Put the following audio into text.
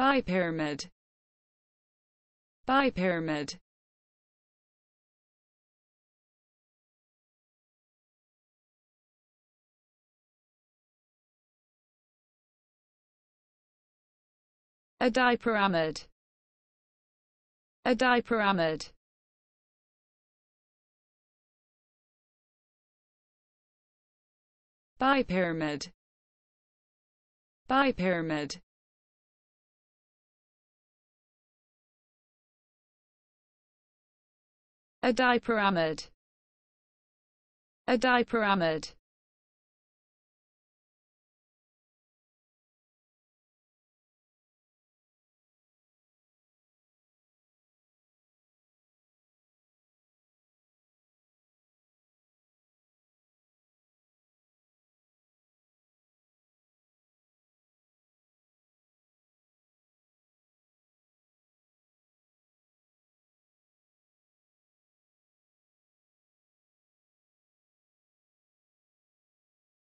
by pyramid by pyramid a dipyramid a dipyramid by pyramid by pyramid A diperamid. A diperamid.